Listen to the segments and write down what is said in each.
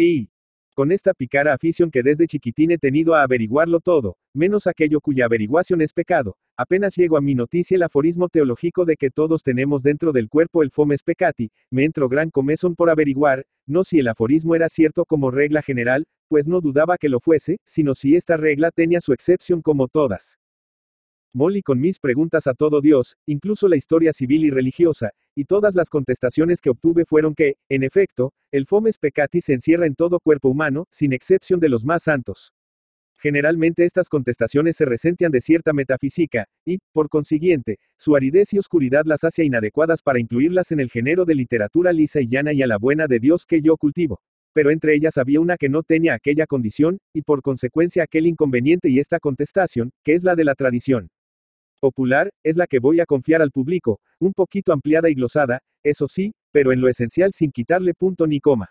Y, con esta picara afición que desde chiquitín he tenido a averiguarlo todo, menos aquello cuya averiguación es pecado, apenas llego a mi noticia el aforismo teológico de que todos tenemos dentro del cuerpo el fomes pecati, me entro gran comezón por averiguar, no si el aforismo era cierto como regla general, pues no dudaba que lo fuese, sino si esta regla tenía su excepción como todas. Molly con mis preguntas a todo Dios, incluso la historia civil y religiosa, y todas las contestaciones que obtuve fueron que, en efecto, el fomes peccati se encierra en todo cuerpo humano, sin excepción de los más santos. Generalmente estas contestaciones se resentian de cierta metafísica, y, por consiguiente, su aridez y oscuridad las hace inadecuadas para incluirlas en el género de literatura lisa y llana y a la buena de Dios que yo cultivo pero entre ellas había una que no tenía aquella condición, y por consecuencia aquel inconveniente y esta contestación, que es la de la tradición popular, es la que voy a confiar al público, un poquito ampliada y glosada, eso sí, pero en lo esencial sin quitarle punto ni coma.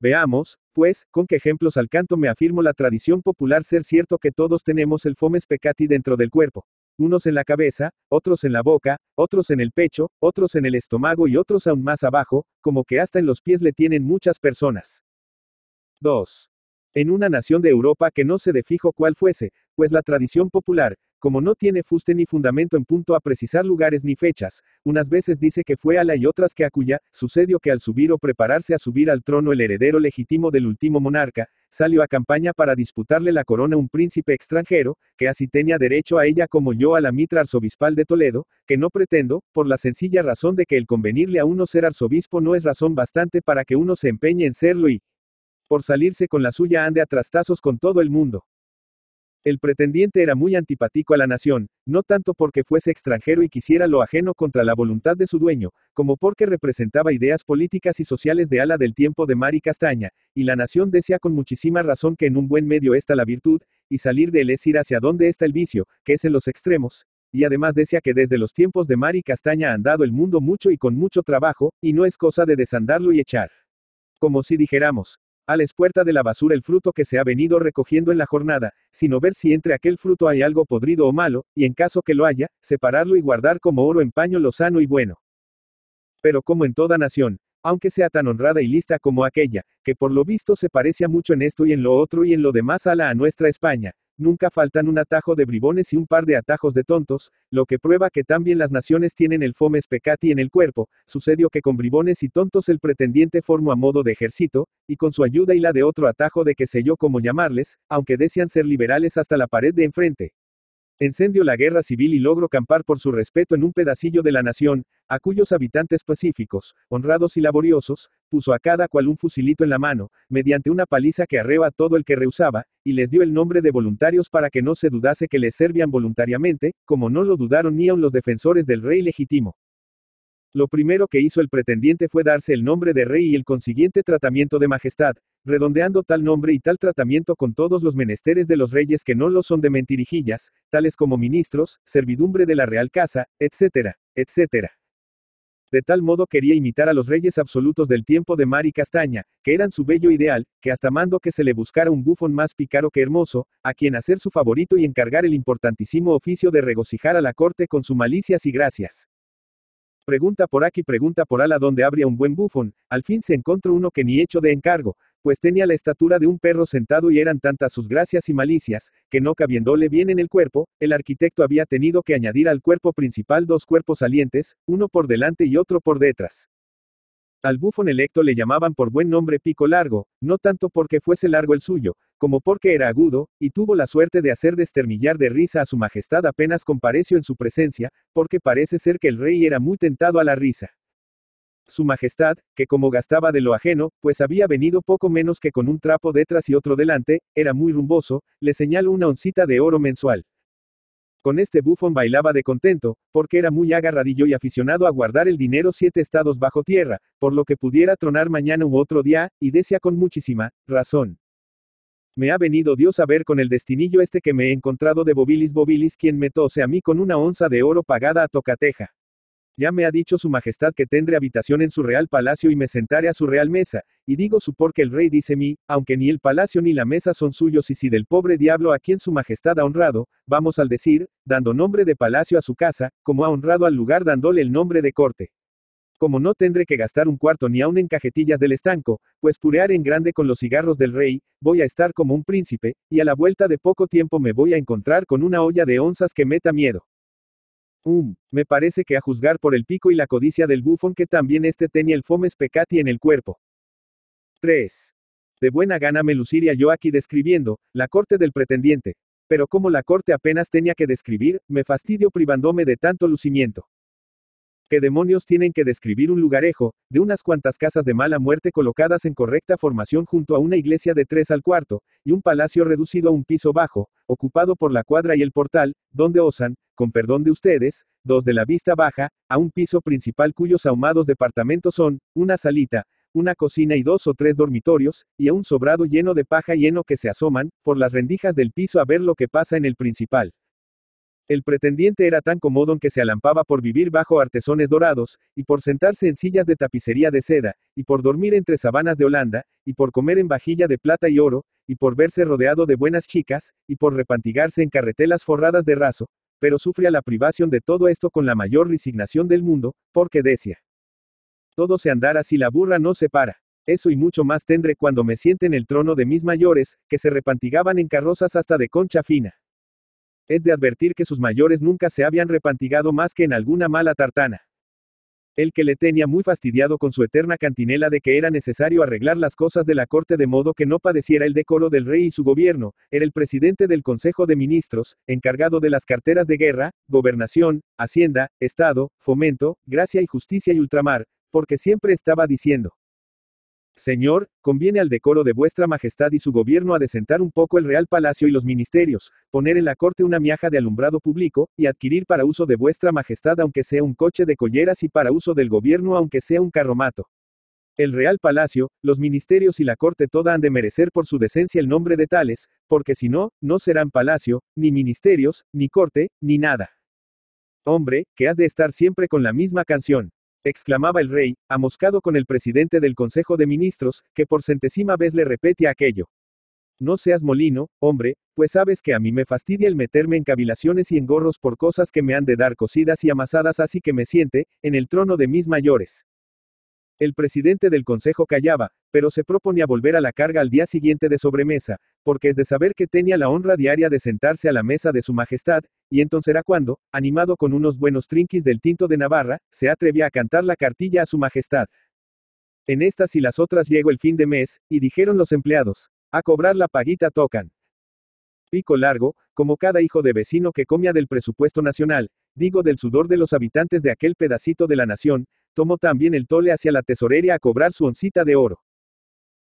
Veamos, pues, con qué ejemplos al canto me afirmo la tradición popular ser cierto que todos tenemos el fomes pecati dentro del cuerpo, unos en la cabeza, otros en la boca, otros en el pecho, otros en el estómago y otros aún más abajo, como que hasta en los pies le tienen muchas personas. 2. En una nación de Europa que no se de fijo cuál fuese, pues la tradición popular, como no tiene fuste ni fundamento en punto a precisar lugares ni fechas, unas veces dice que fue a la y otras que a cuya, sucedió que al subir o prepararse a subir al trono el heredero legítimo del último monarca, salió a campaña para disputarle la corona un príncipe extranjero, que así tenía derecho a ella como yo a la mitra arzobispal de Toledo, que no pretendo, por la sencilla razón de que el convenirle a uno ser arzobispo no es razón bastante para que uno se empeñe en serlo y, por salirse con la suya ande a trastazos con todo el mundo. El pretendiente era muy antipático a la nación, no tanto porque fuese extranjero y quisiera lo ajeno contra la voluntad de su dueño, como porque representaba ideas políticas y sociales de ala del tiempo de Mari Castaña, y la nación desea con muchísima razón que en un buen medio está la virtud, y salir de él es ir hacia donde está el vicio, que es en los extremos, y además decía que desde los tiempos de Mari Castaña ha andado el mundo mucho y con mucho trabajo, y no es cosa de desandarlo y echar. Como si dijéramos, a la espuerta de la basura el fruto que se ha venido recogiendo en la jornada, sino ver si entre aquel fruto hay algo podrido o malo, y en caso que lo haya, separarlo y guardar como oro en paño lo sano y bueno. Pero como en toda nación, aunque sea tan honrada y lista como aquella, que por lo visto se parecía mucho en esto y en lo otro y en lo demás a la a nuestra España, Nunca faltan un atajo de bribones y un par de atajos de tontos, lo que prueba que también las naciones tienen el fomes pecati en el cuerpo, sucedió que con bribones y tontos el pretendiente formó a modo de ejército, y con su ayuda y la de otro atajo de que sé yo cómo llamarles, aunque desean ser liberales hasta la pared de enfrente. Encendió la guerra civil y logró campar por su respeto en un pedacillo de la nación, a cuyos habitantes pacíficos, honrados y laboriosos, puso a cada cual un fusilito en la mano, mediante una paliza que arreba a todo el que rehusaba, y les dio el nombre de voluntarios para que no se dudase que les servían voluntariamente, como no lo dudaron ni aun los defensores del rey legítimo. Lo primero que hizo el pretendiente fue darse el nombre de rey y el consiguiente tratamiento de majestad, redondeando tal nombre y tal tratamiento con todos los menesteres de los reyes que no lo son de mentirijillas, tales como ministros, servidumbre de la real casa, etcétera, etcétera. De tal modo quería imitar a los reyes absolutos del tiempo de Mar y Castaña, que eran su bello ideal, que hasta mandó que se le buscara un bufón más picaro que hermoso, a quien hacer su favorito y encargar el importantísimo oficio de regocijar a la corte con su malicias y gracias. Pregunta por aquí, pregunta por ala donde habría un buen bufón, al fin se encontró uno que ni hecho de encargo, pues tenía la estatura de un perro sentado y eran tantas sus gracias y malicias, que no cabiéndole bien en el cuerpo, el arquitecto había tenido que añadir al cuerpo principal dos cuerpos salientes, uno por delante y otro por detrás. Al bufón electo le llamaban por buen nombre pico largo, no tanto porque fuese largo el suyo, como porque era agudo, y tuvo la suerte de hacer desternillar de risa a su majestad apenas compareció en su presencia, porque parece ser que el rey era muy tentado a la risa. Su majestad, que como gastaba de lo ajeno, pues había venido poco menos que con un trapo detrás y otro delante, era muy rumboso, le señaló una oncita de oro mensual. Con este bufón bailaba de contento, porque era muy agarradillo y aficionado a guardar el dinero siete estados bajo tierra, por lo que pudiera tronar mañana u otro día, y decía con muchísima razón. Me ha venido Dios a ver con el destinillo este que me he encontrado de Bobilis Bobilis quien me tose a mí con una onza de oro pagada a tocateja. Ya me ha dicho su majestad que tendré habitación en su real palacio y me sentaré a su real mesa, y digo su porque el rey dice mí, aunque ni el palacio ni la mesa son suyos y si del pobre diablo a quien su majestad ha honrado, vamos al decir, dando nombre de palacio a su casa, como ha honrado al lugar dándole el nombre de corte. Como no tendré que gastar un cuarto ni aun en cajetillas del estanco, pues purear en grande con los cigarros del rey, voy a estar como un príncipe, y a la vuelta de poco tiempo me voy a encontrar con una olla de onzas que meta miedo. Um, me parece que a juzgar por el pico y la codicia del bufón que también este tenía el fomes pecati en el cuerpo. 3. De buena gana me luciría yo aquí describiendo, la corte del pretendiente. Pero como la corte apenas tenía que describir, me fastidio privándome de tanto lucimiento. ¿Qué demonios tienen que describir un lugarejo, de unas cuantas casas de mala muerte colocadas en correcta formación junto a una iglesia de tres al cuarto, y un palacio reducido a un piso bajo, ocupado por la cuadra y el portal, donde osan, con perdón de ustedes, dos de la vista baja, a un piso principal cuyos ahumados departamentos son, una salita, una cocina y dos o tres dormitorios, y a un sobrado lleno de paja y que se asoman, por las rendijas del piso a ver lo que pasa en el principal. El pretendiente era tan comodón que se alampaba por vivir bajo artesones dorados, y por sentarse en sillas de tapicería de seda, y por dormir entre sabanas de Holanda, y por comer en vajilla de plata y oro, y por verse rodeado de buenas chicas, y por repantigarse en carretelas forradas de raso, pero sufría la privación de todo esto con la mayor resignación del mundo, porque decía, todo se andará si la burra no se para. Eso y mucho más tendré cuando me siente en el trono de mis mayores, que se repantigaban en carrozas hasta de concha fina. Es de advertir que sus mayores nunca se habían repantigado más que en alguna mala tartana. El que le tenía muy fastidiado con su eterna cantinela de que era necesario arreglar las cosas de la corte de modo que no padeciera el decoro del rey y su gobierno, era el presidente del Consejo de Ministros, encargado de las carteras de guerra, gobernación, hacienda, estado, fomento, gracia y justicia y ultramar, porque siempre estaba diciendo, Señor, conviene al decoro de vuestra majestad y su gobierno adecentar un poco el Real Palacio y los ministerios, poner en la corte una miaja de alumbrado público, y adquirir para uso de vuestra majestad aunque sea un coche de colleras y para uso del gobierno aunque sea un carromato. El Real Palacio, los ministerios y la corte toda han de merecer por su decencia el nombre de tales, porque si no, no serán palacio, ni ministerios, ni corte, ni nada. Hombre, que has de estar siempre con la misma canción exclamaba el rey, amoscado con el presidente del Consejo de Ministros, que por centésima vez le repete aquello. No seas molino, hombre, pues sabes que a mí me fastidia el meterme en cavilaciones y engorros por cosas que me han de dar cocidas y amasadas así que me siente, en el trono de mis mayores. El presidente del consejo callaba, pero se proponía volver a la carga al día siguiente de sobremesa, porque es de saber que tenía la honra diaria de sentarse a la mesa de su majestad, y entonces era cuando, animado con unos buenos trinquis del tinto de Navarra, se atrevía a cantar la cartilla a su majestad. En estas y las otras llegó el fin de mes, y dijeron los empleados, a cobrar la paguita tocan. Pico largo, como cada hijo de vecino que comía del presupuesto nacional, digo del sudor de los habitantes de aquel pedacito de la nación, Tomó también el tole hacia la tesorería a cobrar su oncita de oro.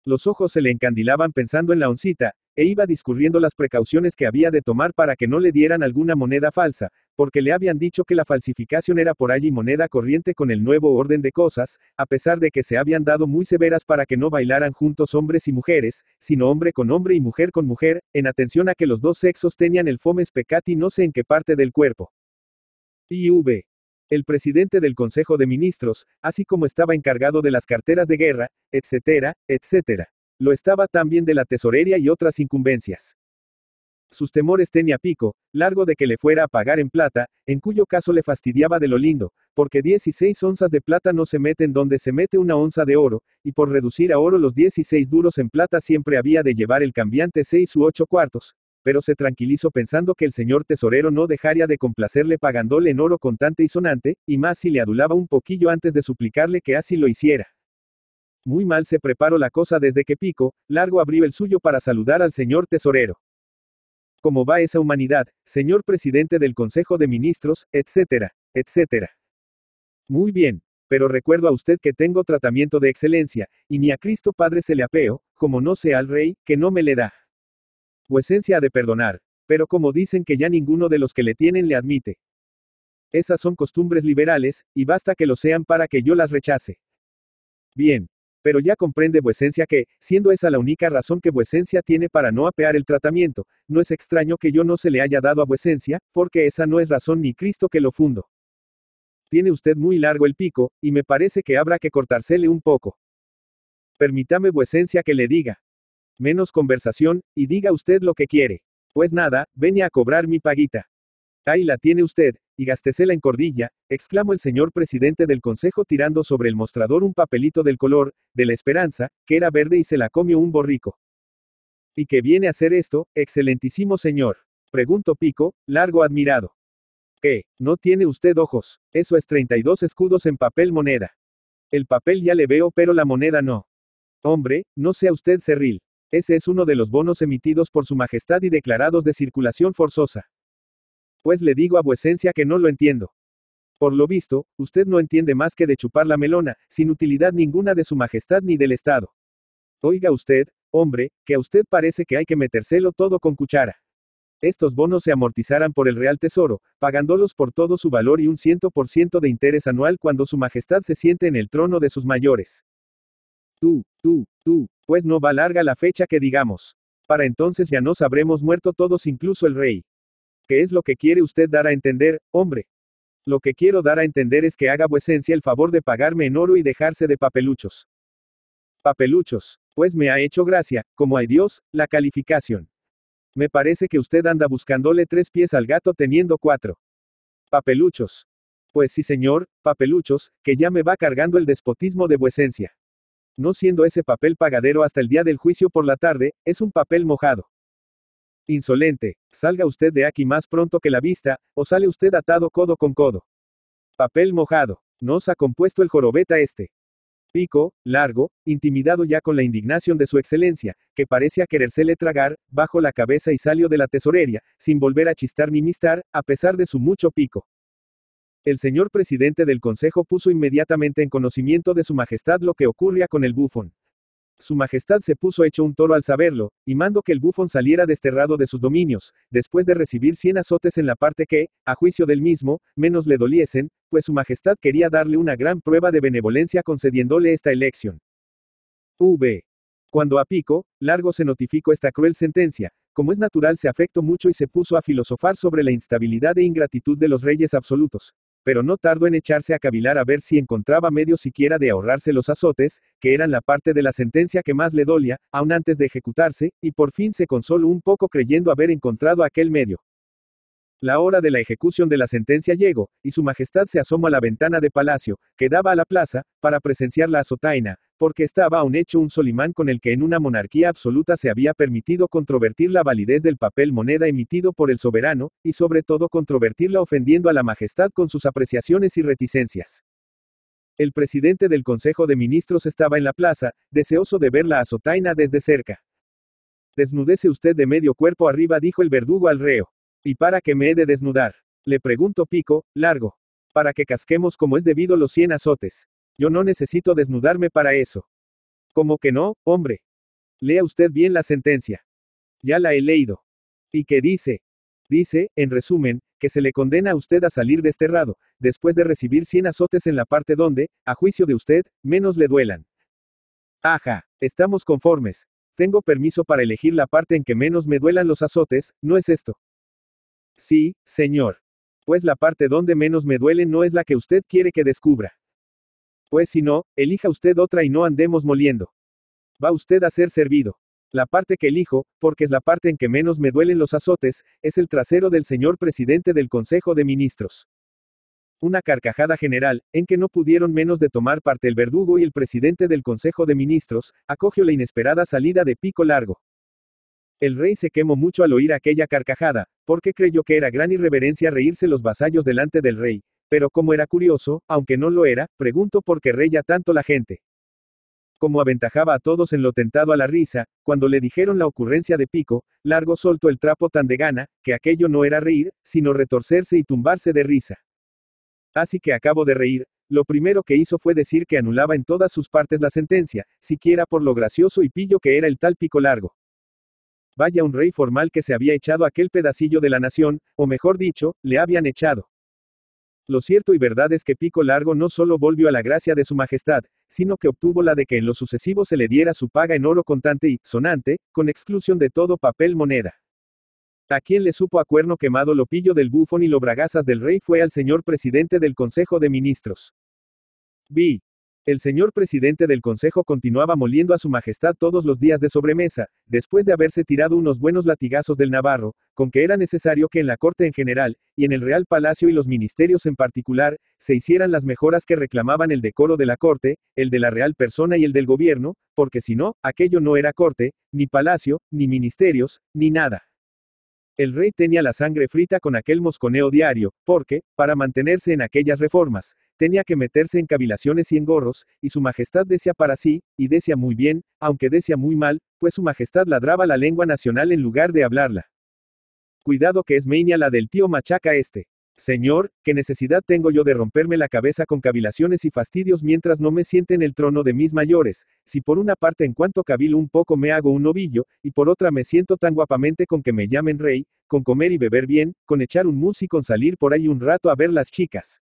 Los ojos se le encandilaban pensando en la oncita, e iba discurriendo las precauciones que había de tomar para que no le dieran alguna moneda falsa, porque le habían dicho que la falsificación era por allí moneda corriente con el nuevo orden de cosas, a pesar de que se habían dado muy severas para que no bailaran juntos hombres y mujeres, sino hombre con hombre y mujer con mujer, en atención a que los dos sexos tenían el fomes pecati no sé en qué parte del cuerpo. IV. El presidente del Consejo de Ministros, así como estaba encargado de las carteras de guerra, etcétera, etcétera. Lo estaba también de la tesorería y otras incumbencias. Sus temores tenía pico, largo de que le fuera a pagar en plata, en cuyo caso le fastidiaba de lo lindo, porque 16 onzas de plata no se meten donde se mete una onza de oro, y por reducir a oro los 16 duros en plata siempre había de llevar el cambiante 6 u 8 cuartos, pero se tranquilizó pensando que el señor tesorero no dejaría de complacerle pagándole en oro contante y sonante, y más si le adulaba un poquillo antes de suplicarle que así lo hiciera. Muy mal se preparó la cosa desde que Pico, largo abrió el suyo para saludar al señor tesorero. ¿Cómo va esa humanidad, señor presidente del Consejo de Ministros, etcétera, etcétera? Muy bien, pero recuerdo a usted que tengo tratamiento de excelencia, y ni a Cristo Padre se le apeo, como no sea al rey, que no me le da vuesencia ha de perdonar, pero como dicen que ya ninguno de los que le tienen le admite. Esas son costumbres liberales, y basta que lo sean para que yo las rechace. Bien. Pero ya comprende vuecencia que, siendo esa la única razón que vuecencia tiene para no apear el tratamiento, no es extraño que yo no se le haya dado a vuecencia, porque esa no es razón ni Cristo que lo fundo. Tiene usted muy largo el pico, y me parece que habrá que cortársele un poco. Permítame vuecencia que le diga menos conversación, y diga usted lo que quiere. Pues nada, venía a cobrar mi paguita. Ahí la tiene usted, y gastécela en cordilla, exclamó el señor presidente del consejo tirando sobre el mostrador un papelito del color, de la esperanza, que era verde y se la comió un borrico. ¿Y qué viene a hacer esto, excelentísimo señor? Preguntó Pico, largo admirado. Eh, No tiene usted ojos, eso es 32 escudos en papel moneda. El papel ya le veo, pero la moneda no. Hombre, no sea usted cerril. Ese es uno de los bonos emitidos por Su Majestad y declarados de circulación forzosa. Pues le digo a vuecencia que no lo entiendo. Por lo visto, usted no entiende más que de chupar la melona, sin utilidad ninguna de Su Majestad ni del Estado. Oiga usted, hombre, que a usted parece que hay que metérselo todo con cuchara. Estos bonos se amortizarán por el Real Tesoro, pagándolos por todo su valor y un 100% de interés anual cuando Su Majestad se siente en el trono de sus mayores. Tú, Tú, tú, pues no va larga la fecha que digamos. Para entonces ya nos habremos muerto todos, incluso el rey. ¿Qué es lo que quiere usted dar a entender, hombre? Lo que quiero dar a entender es que haga vuecencia el favor de pagarme en oro y dejarse de papeluchos. Papeluchos, pues me ha hecho gracia, como hay Dios, la calificación. Me parece que usted anda buscándole tres pies al gato teniendo cuatro. Papeluchos. Pues sí, señor, papeluchos, que ya me va cargando el despotismo de vuecencia no siendo ese papel pagadero hasta el día del juicio por la tarde, es un papel mojado. Insolente, salga usted de aquí más pronto que la vista, o sale usted atado codo con codo. Papel mojado, nos ha compuesto el jorobeta este. Pico, largo, intimidado ya con la indignación de su excelencia, que parecía querérsele tragar, bajo la cabeza y salió de la tesorería, sin volver a chistar ni mistar, a pesar de su mucho pico. El señor presidente del Consejo puso inmediatamente en conocimiento de su Majestad lo que ocurría con el bufón. Su Majestad se puso hecho un toro al saberlo, y mandó que el bufón saliera desterrado de sus dominios, después de recibir cien azotes en la parte que, a juicio del mismo, menos le doliesen, pues Su Majestad quería darle una gran prueba de benevolencia concediéndole esta elección. V. Cuando a Pico, Largo se notificó esta cruel sentencia, como es natural se afectó mucho y se puso a filosofar sobre la instabilidad e ingratitud de los reyes absolutos, pero no tardó en echarse a cavilar a ver si encontraba medio siquiera de ahorrarse los azotes, que eran la parte de la sentencia que más le dolía, aun antes de ejecutarse, y por fin se consoló un poco creyendo haber encontrado aquel medio. La hora de la ejecución de la sentencia llegó, y su majestad se asomó a la ventana de palacio, que daba a la plaza, para presenciar la azotaina, porque estaba un hecho un solimán con el que en una monarquía absoluta se había permitido controvertir la validez del papel moneda emitido por el soberano, y sobre todo controvertirla ofendiendo a la majestad con sus apreciaciones y reticencias. El presidente del Consejo de Ministros estaba en la plaza, deseoso de ver la azotaina desde cerca. —Desnudece usted de medio cuerpo arriba, dijo el verdugo al reo. ¿Y para qué me he de desnudar? Le pregunto Pico, largo. Para que casquemos como es debido los cien azotes. Yo no necesito desnudarme para eso. ¿Cómo que no, hombre? Lea usted bien la sentencia. Ya la he leído. ¿Y qué dice? Dice, en resumen, que se le condena a usted a salir desterrado, después de recibir 100 azotes en la parte donde, a juicio de usted, menos le duelan. Ajá, estamos conformes. Tengo permiso para elegir la parte en que menos me duelan los azotes, ¿no es esto? Sí, señor. Pues la parte donde menos me duele no es la que usted quiere que descubra. Pues si no, elija usted otra y no andemos moliendo. Va usted a ser servido. La parte que elijo, porque es la parte en que menos me duelen los azotes, es el trasero del señor presidente del Consejo de Ministros. Una carcajada general, en que no pudieron menos de tomar parte el verdugo y el presidente del Consejo de Ministros, acogió la inesperada salida de pico largo. El rey se quemó mucho al oír aquella carcajada, porque creyó que era gran irreverencia reírse los vasallos delante del rey, pero como era curioso, aunque no lo era, pregunto por qué reía tanto la gente. Como aventajaba a todos en lo tentado a la risa, cuando le dijeron la ocurrencia de Pico, Largo soltó el trapo tan de gana, que aquello no era reír, sino retorcerse y tumbarse de risa. Así que acabo de reír, lo primero que hizo fue decir que anulaba en todas sus partes la sentencia, siquiera por lo gracioso y pillo que era el tal Pico Largo. Vaya un rey formal que se había echado aquel pedacillo de la nación, o mejor dicho, le habían echado. Lo cierto y verdad es que Pico Largo no solo volvió a la gracia de su majestad, sino que obtuvo la de que en lo sucesivo se le diera su paga en oro contante y, sonante, con exclusión de todo papel moneda. A quien le supo a cuerno quemado lo pillo del bufón y lo bragazas del rey fue al señor presidente del Consejo de Ministros. B. El señor presidente del consejo continuaba moliendo a su majestad todos los días de sobremesa, después de haberse tirado unos buenos latigazos del Navarro, con que era necesario que en la corte en general, y en el Real Palacio y los ministerios en particular, se hicieran las mejoras que reclamaban el decoro de la corte, el de la real persona y el del gobierno, porque si no, aquello no era corte, ni palacio, ni ministerios, ni nada. El rey tenía la sangre frita con aquel mosconeo diario, porque, para mantenerse en aquellas reformas, Tenía que meterse en cavilaciones y en gorros, y su majestad desea para sí, y desea muy bien, aunque desea muy mal, pues su majestad ladraba la lengua nacional en lugar de hablarla. Cuidado que es meña la del tío machaca este. Señor, ¿qué necesidad tengo yo de romperme la cabeza con cavilaciones y fastidios mientras no me siente en el trono de mis mayores? Si por una parte en cuanto cavilo un poco me hago un ovillo, y por otra me siento tan guapamente con que me llamen rey, con comer y beber bien, con echar un mus y con salir por ahí un rato a ver las chicas.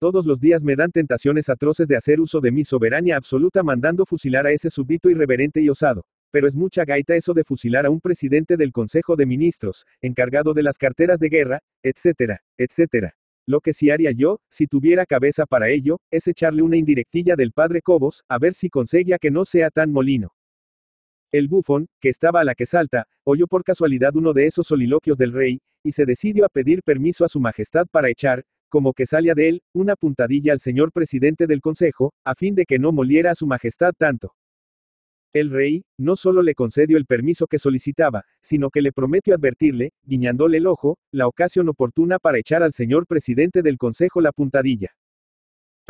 Todos los días me dan tentaciones atroces de hacer uso de mi soberanía absoluta mandando fusilar a ese súbdito irreverente y osado. Pero es mucha gaita eso de fusilar a un presidente del Consejo de Ministros, encargado de las carteras de guerra, etcétera, etcétera. Lo que sí haría yo, si tuviera cabeza para ello, es echarle una indirectilla del padre Cobos, a ver si conseguía que no sea tan molino. El bufón, que estaba a la que salta, oyó por casualidad uno de esos soliloquios del rey, y se decidió a pedir permiso a su majestad para echar, como que salía de él, una puntadilla al señor presidente del consejo, a fin de que no moliera a su majestad tanto. El rey, no solo le concedió el permiso que solicitaba, sino que le prometió advertirle, guiñándole el ojo, la ocasión oportuna para echar al señor presidente del consejo la puntadilla.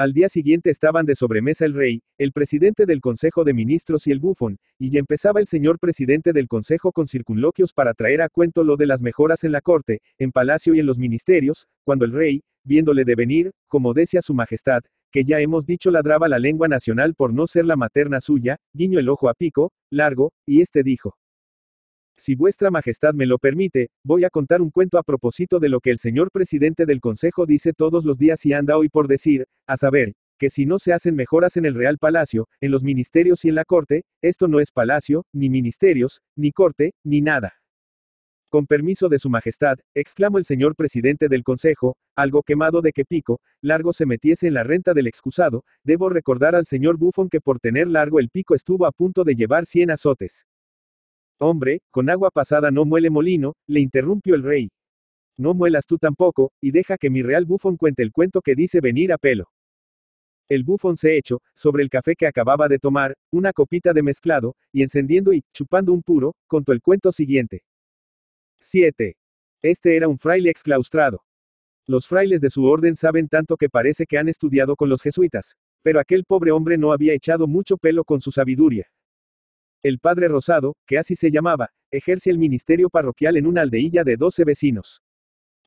Al día siguiente estaban de sobremesa el rey, el presidente del Consejo de Ministros y el bufón, y empezaba el señor presidente del Consejo con circunloquios para traer a cuento lo de las mejoras en la corte, en palacio y en los ministerios, cuando el rey, viéndole devenir, como decía su majestad, que ya hemos dicho ladraba la lengua nacional por no ser la materna suya, guiño el ojo a pico, largo, y este dijo. Si vuestra majestad me lo permite, voy a contar un cuento a propósito de lo que el señor presidente del Consejo dice todos los días y anda hoy por decir, a saber, que si no se hacen mejoras en el Real Palacio, en los ministerios y en la Corte, esto no es palacio, ni ministerios, ni corte, ni nada. Con permiso de su majestad, exclamó el señor presidente del consejo, algo quemado de que pico, largo se metiese en la renta del excusado, debo recordar al señor Buffon que por tener largo el pico estuvo a punto de llevar cien azotes. Hombre, con agua pasada no muele molino, le interrumpió el rey. No muelas tú tampoco, y deja que mi real bufón cuente el cuento que dice venir a pelo. El bufón se echó, sobre el café que acababa de tomar, una copita de mezclado, y encendiendo y, chupando un puro, contó el cuento siguiente. 7. Este era un fraile exclaustrado. Los frailes de su orden saben tanto que parece que han estudiado con los jesuitas, pero aquel pobre hombre no había echado mucho pelo con su sabiduría. El padre Rosado, que así se llamaba, ejerce el ministerio parroquial en una aldeilla de doce vecinos.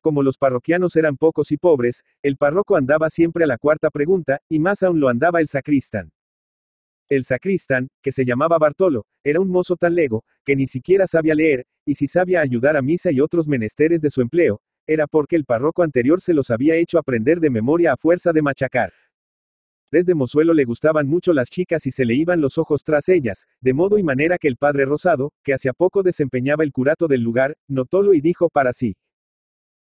Como los parroquianos eran pocos y pobres, el párroco andaba siempre a la cuarta pregunta, y más aún lo andaba el sacristán. El sacristán, que se llamaba Bartolo, era un mozo tan lego, que ni siquiera sabía leer, y si sabía ayudar a misa y otros menesteres de su empleo, era porque el párroco anterior se los había hecho aprender de memoria a fuerza de machacar. Desde Mozuelo le gustaban mucho las chicas y se le iban los ojos tras ellas, de modo y manera que el padre Rosado, que hacía poco desempeñaba el curato del lugar, notólo y dijo para sí.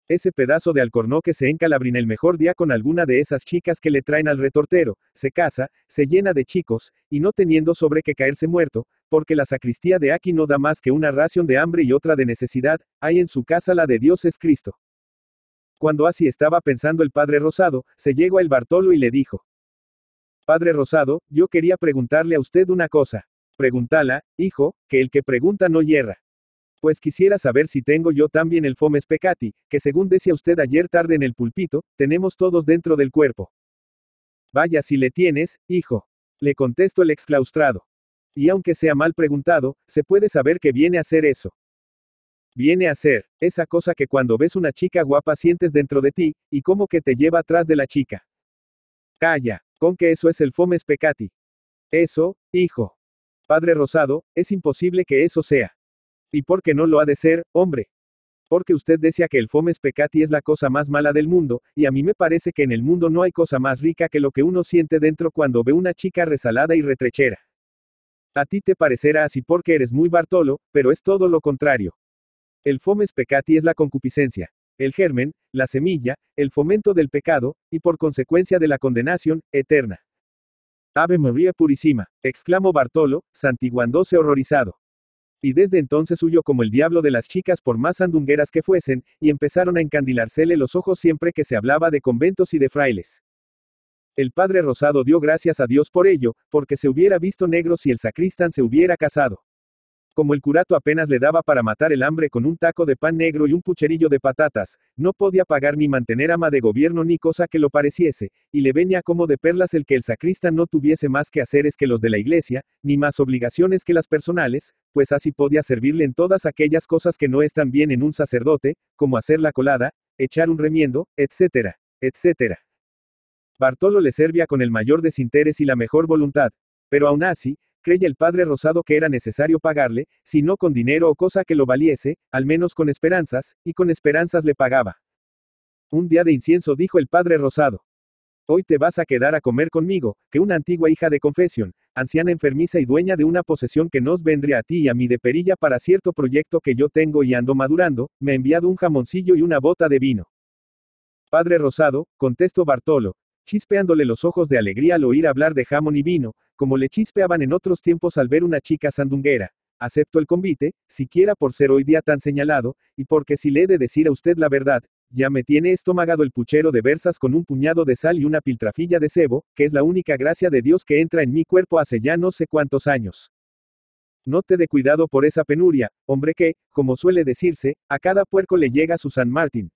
Ese pedazo de alcornoque se encalabrina el mejor día con alguna de esas chicas que le traen al retortero, se casa, se llena de chicos, y no teniendo sobre qué caerse muerto, porque la sacristía de aquí no da más que una ración de hambre y otra de necesidad, hay en su casa la de Dios es Cristo. Cuando así estaba pensando el padre Rosado, se llegó el Bartolo y le dijo, Padre Rosado, yo quería preguntarle a usted una cosa. Pregúntala, hijo, que el que pregunta no hierra. Pues quisiera saber si tengo yo también el fomes pecati, que según decía usted ayer tarde en el pulpito, tenemos todos dentro del cuerpo. Vaya si le tienes, hijo. Le contesto el exclaustrado. Y aunque sea mal preguntado, se puede saber que viene a ser eso. Viene a ser, esa cosa que cuando ves una chica guapa sientes dentro de ti, y como que te lleva atrás de la chica. Calla, con que eso es el Fomes Pecati. Eso, hijo. Padre Rosado, es imposible que eso sea. ¿Y por qué no lo ha de ser, hombre? Porque usted decía que el Fomes Pecati es la cosa más mala del mundo, y a mí me parece que en el mundo no hay cosa más rica que lo que uno siente dentro cuando ve una chica resalada y retrechera. A ti te parecerá así porque eres muy Bartolo, pero es todo lo contrario. El Fomes Pecati es la concupiscencia el germen, la semilla, el fomento del pecado, y por consecuencia de la condenación, eterna. Ave María Purísima, exclamó Bartolo, santiguándose horrorizado. Y desde entonces huyó como el diablo de las chicas por más andungueras que fuesen, y empezaron a encandilarsele los ojos siempre que se hablaba de conventos y de frailes. El padre Rosado dio gracias a Dios por ello, porque se hubiera visto negro si el sacristán se hubiera casado. Como el curato apenas le daba para matar el hambre con un taco de pan negro y un pucherillo de patatas, no podía pagar ni mantener ama de gobierno ni cosa que lo pareciese, y le venía como de perlas el que el sacrista no tuviese más que haceres que los de la iglesia, ni más obligaciones que las personales, pues así podía servirle en todas aquellas cosas que no están bien en un sacerdote, como hacer la colada, echar un remiendo, etcétera, etcétera. Bartolo le servía con el mayor desinterés y la mejor voluntad, pero aún así, Creía el padre Rosado que era necesario pagarle, si no con dinero o cosa que lo valiese, al menos con esperanzas, y con esperanzas le pagaba. Un día de incienso dijo el padre Rosado. Hoy te vas a quedar a comer conmigo, que una antigua hija de confesión, anciana enfermiza y dueña de una posesión que nos vendría a ti y a mí de perilla para cierto proyecto que yo tengo y ando madurando, me ha enviado un jamoncillo y una bota de vino. Padre Rosado, contestó Bartolo, chispeándole los ojos de alegría al oír hablar de jamón y vino, como le chispeaban en otros tiempos al ver una chica sandunguera. Acepto el convite, siquiera por ser hoy día tan señalado, y porque si le he de decir a usted la verdad, ya me tiene estomagado el puchero de versas con un puñado de sal y una piltrafilla de cebo, que es la única gracia de Dios que entra en mi cuerpo hace ya no sé cuántos años. No te dé cuidado por esa penuria, hombre que, como suele decirse, a cada puerco le llega su San Martín.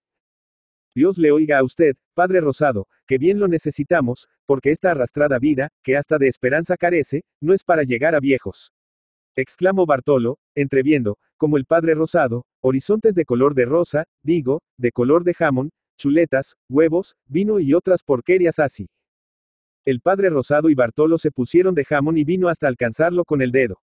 Dios le oiga a usted, Padre Rosado, que bien lo necesitamos, porque esta arrastrada vida, que hasta de esperanza carece, no es para llegar a viejos. Exclamó Bartolo, entreviendo, como el Padre Rosado, horizontes de color de rosa, digo, de color de jamón, chuletas, huevos, vino y otras porquerías así. El Padre Rosado y Bartolo se pusieron de jamón y vino hasta alcanzarlo con el dedo.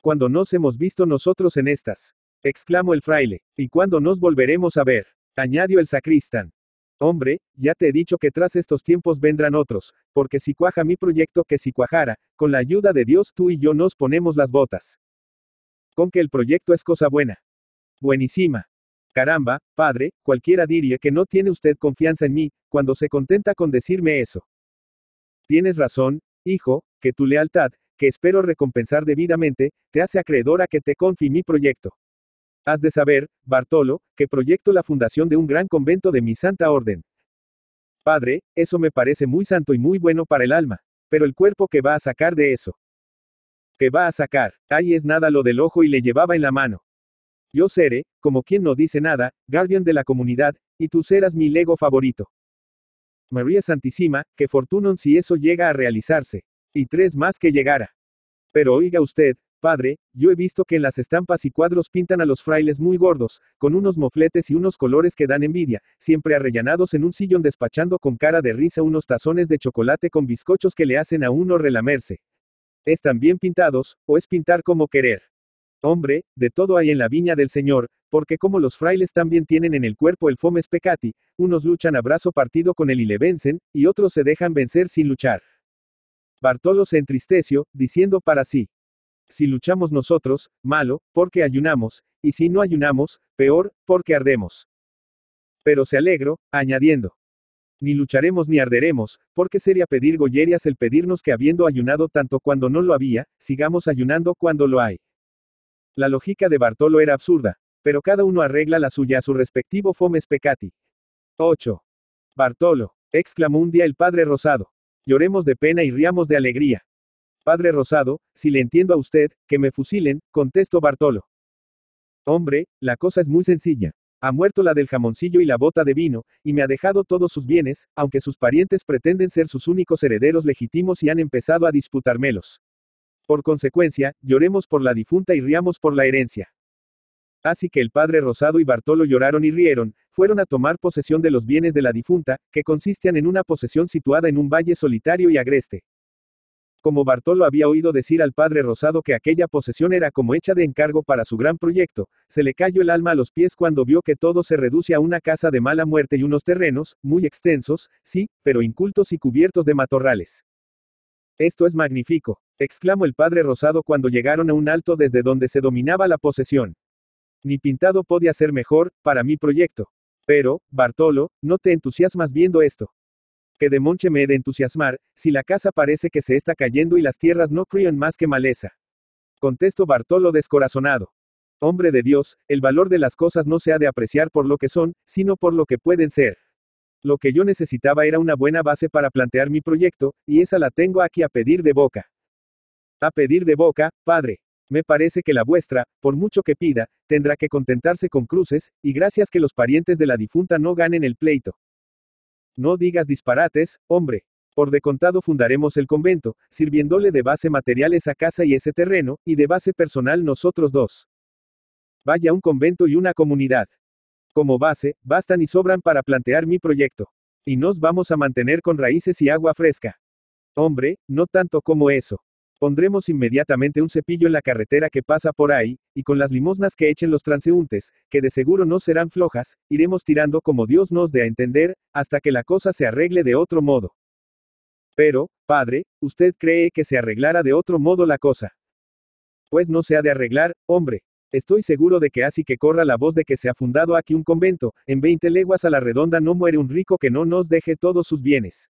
Cuando nos hemos visto nosotros en estas? exclamó el fraile, ¿y cuando nos volveremos a ver? Añadió el sacristán. Hombre, ya te he dicho que tras estos tiempos vendrán otros, porque si cuaja mi proyecto que si cuajara, con la ayuda de Dios tú y yo nos ponemos las botas. Con que el proyecto es cosa buena. Buenísima. Caramba, padre, cualquiera diría que no tiene usted confianza en mí, cuando se contenta con decirme eso. Tienes razón, hijo, que tu lealtad, que espero recompensar debidamente, te hace acreedora a que te confíe mi proyecto. Has de saber, Bartolo, que proyecto la fundación de un gran convento de mi santa orden. Padre, eso me parece muy santo y muy bueno para el alma. Pero el cuerpo que va a sacar de eso. Que va a sacar, ahí es nada lo del ojo y le llevaba en la mano. Yo seré, como quien no dice nada, guardián de la comunidad, y tú serás mi lego favorito. María Santísima, que fortunon si eso llega a realizarse. Y tres más que llegara. Pero oiga usted, Padre, yo he visto que en las estampas y cuadros pintan a los frailes muy gordos, con unos mofletes y unos colores que dan envidia, siempre arrellanados en un sillón despachando con cara de risa unos tazones de chocolate con bizcochos que le hacen a uno relamerse. Están bien pintados, o es pintar como querer. Hombre, de todo hay en la viña del Señor, porque como los frailes también tienen en el cuerpo el fomes pecati, unos luchan a brazo partido con él y le vencen, y otros se dejan vencer sin luchar. Bartolo se entristeció, diciendo para sí, si luchamos nosotros, malo, porque ayunamos, y si no ayunamos, peor, porque ardemos. Pero se alegro, añadiendo. Ni lucharemos ni arderemos, porque sería pedir gollerias el pedirnos que habiendo ayunado tanto cuando no lo había, sigamos ayunando cuando lo hay. La lógica de Bartolo era absurda, pero cada uno arregla la suya a su respectivo fomes peccati. 8. Bartolo, exclamó un día el padre Rosado. Lloremos de pena y riamos de alegría. Padre Rosado, si le entiendo a usted, que me fusilen, contestó Bartolo. Hombre, la cosa es muy sencilla. Ha muerto la del jamoncillo y la bota de vino, y me ha dejado todos sus bienes, aunque sus parientes pretenden ser sus únicos herederos legítimos y han empezado a disputármelos. Por consecuencia, lloremos por la difunta y riamos por la herencia. Así que el padre Rosado y Bartolo lloraron y rieron, fueron a tomar posesión de los bienes de la difunta, que consistían en una posesión situada en un valle solitario y agreste. Como Bartolo había oído decir al padre Rosado que aquella posesión era como hecha de encargo para su gran proyecto, se le cayó el alma a los pies cuando vio que todo se reduce a una casa de mala muerte y unos terrenos, muy extensos, sí, pero incultos y cubiertos de matorrales. Esto es magnífico, exclamó el padre Rosado cuando llegaron a un alto desde donde se dominaba la posesión. Ni pintado podía ser mejor, para mi proyecto. Pero, Bartolo, no te entusiasmas viendo esto que monche me he de entusiasmar, si la casa parece que se está cayendo y las tierras no crían más que maleza. Contesto Bartolo descorazonado. Hombre de Dios, el valor de las cosas no se ha de apreciar por lo que son, sino por lo que pueden ser. Lo que yo necesitaba era una buena base para plantear mi proyecto, y esa la tengo aquí a pedir de boca. A pedir de boca, padre. Me parece que la vuestra, por mucho que pida, tendrá que contentarse con cruces, y gracias que los parientes de la difunta no ganen el pleito. No digas disparates, hombre. Por de contado fundaremos el convento, sirviéndole de base material esa casa y ese terreno, y de base personal nosotros dos. Vaya un convento y una comunidad. Como base, bastan y sobran para plantear mi proyecto. Y nos vamos a mantener con raíces y agua fresca. Hombre, no tanto como eso. Pondremos inmediatamente un cepillo en la carretera que pasa por ahí, y con las limosnas que echen los transeúntes, que de seguro no serán flojas, iremos tirando como Dios nos dé a entender, hasta que la cosa se arregle de otro modo. Pero, padre, usted cree que se arreglara de otro modo la cosa. Pues no se ha de arreglar, hombre. Estoy seguro de que así que corra la voz de que se ha fundado aquí un convento, en 20 leguas a la redonda no muere un rico que no nos deje todos sus bienes.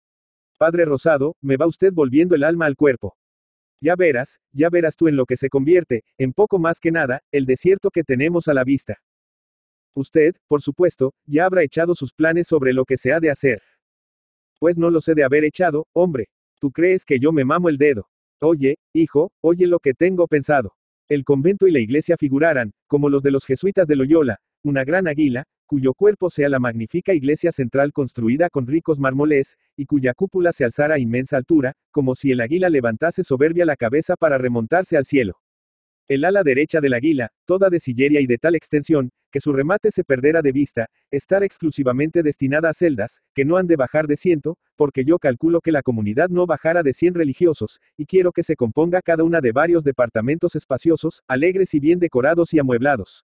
Padre Rosado, me va usted volviendo el alma al cuerpo. Ya verás, ya verás tú en lo que se convierte, en poco más que nada, el desierto que tenemos a la vista. Usted, por supuesto, ya habrá echado sus planes sobre lo que se ha de hacer. Pues no los he de haber echado, hombre. Tú crees que yo me mamo el dedo. Oye, hijo, oye lo que tengo pensado. El convento y la iglesia figurarán, como los de los jesuitas de Loyola, una gran águila, cuyo cuerpo sea la magnífica iglesia central construida con ricos mármoles, y cuya cúpula se alzara a inmensa altura, como si el águila levantase soberbia la cabeza para remontarse al cielo. El ala derecha del águila, toda de sillería y de tal extensión, que su remate se perdera de vista, estará exclusivamente destinada a celdas, que no han de bajar de ciento, porque yo calculo que la comunidad no bajara de cien religiosos, y quiero que se componga cada una de varios departamentos espaciosos, alegres y bien decorados y amueblados.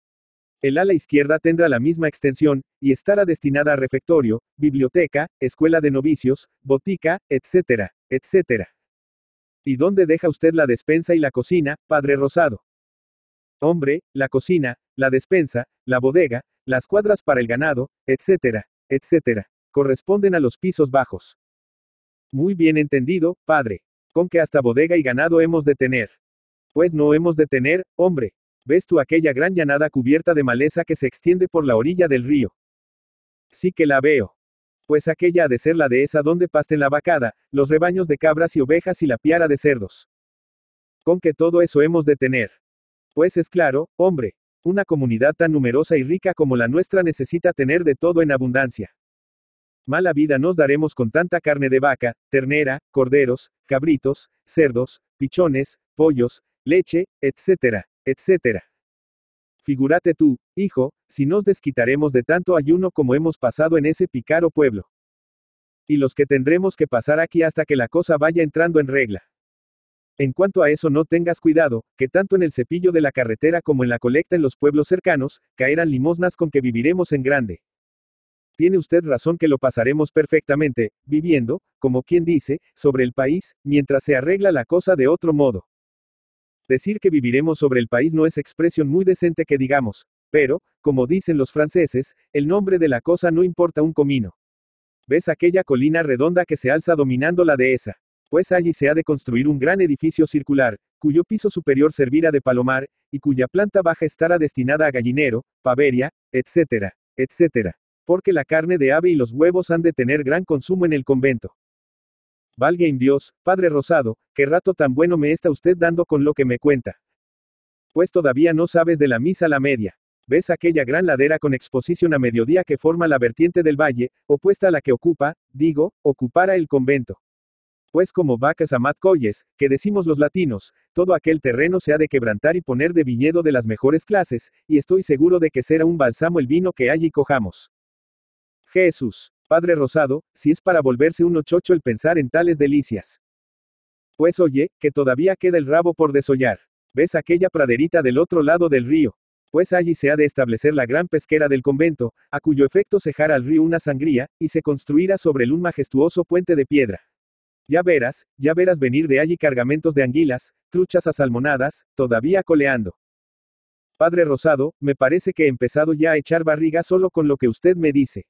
El ala izquierda tendrá la misma extensión, y estará destinada a refectorio, biblioteca, escuela de novicios, botica, etcétera, etcétera. ¿Y dónde deja usted la despensa y la cocina, padre Rosado? Hombre, la cocina, la despensa, la bodega, las cuadras para el ganado, etcétera, etcétera, corresponden a los pisos bajos. Muy bien entendido, padre. Con que hasta bodega y ganado hemos de tener. Pues no hemos de tener, hombre. Ves tú aquella gran llanada cubierta de maleza que se extiende por la orilla del río. Sí que la veo. Pues aquella ha de ser la dehesa donde pasten la vacada, los rebaños de cabras y ovejas y la piara de cerdos. Con que todo eso hemos de tener. Pues es claro, hombre, una comunidad tan numerosa y rica como la nuestra necesita tener de todo en abundancia. Mala vida nos daremos con tanta carne de vaca, ternera, corderos, cabritos, cerdos, pichones, pollos, leche, etc etcétera. Figúrate tú, hijo, si nos desquitaremos de tanto ayuno como hemos pasado en ese picaro pueblo. Y los que tendremos que pasar aquí hasta que la cosa vaya entrando en regla. En cuanto a eso no tengas cuidado, que tanto en el cepillo de la carretera como en la colecta en los pueblos cercanos, caerán limosnas con que viviremos en grande. Tiene usted razón que lo pasaremos perfectamente, viviendo, como quien dice, sobre el país, mientras se arregla la cosa de otro modo. Decir que viviremos sobre el país no es expresión muy decente que digamos, pero, como dicen los franceses, el nombre de la cosa no importa un comino. ¿Ves aquella colina redonda que se alza dominando la dehesa? Pues allí se ha de construir un gran edificio circular, cuyo piso superior servirá de palomar, y cuya planta baja estará destinada a gallinero, paveria, etcétera, etcétera. Porque la carne de ave y los huevos han de tener gran consumo en el convento. Valga en Dios, Padre Rosado, qué rato tan bueno me está usted dando con lo que me cuenta. Pues todavía no sabes de la misa la media. ¿Ves aquella gran ladera con exposición a mediodía que forma la vertiente del valle, opuesta a la que ocupa, digo, ocupara el convento? Pues como vacas a matcoyes, que decimos los latinos, todo aquel terreno se ha de quebrantar y poner de viñedo de las mejores clases, y estoy seguro de que será un balsamo el vino que allí cojamos. Jesús. Padre Rosado, si es para volverse un ochocho el pensar en tales delicias. Pues oye, que todavía queda el rabo por desollar. ¿Ves aquella praderita del otro lado del río? Pues allí se ha de establecer la gran pesquera del convento, a cuyo efecto se al río una sangría, y se construirá sobre él un majestuoso puente de piedra. Ya verás, ya verás venir de allí cargamentos de anguilas, truchas asalmonadas, todavía coleando. Padre Rosado, me parece que he empezado ya a echar barriga solo con lo que usted me dice.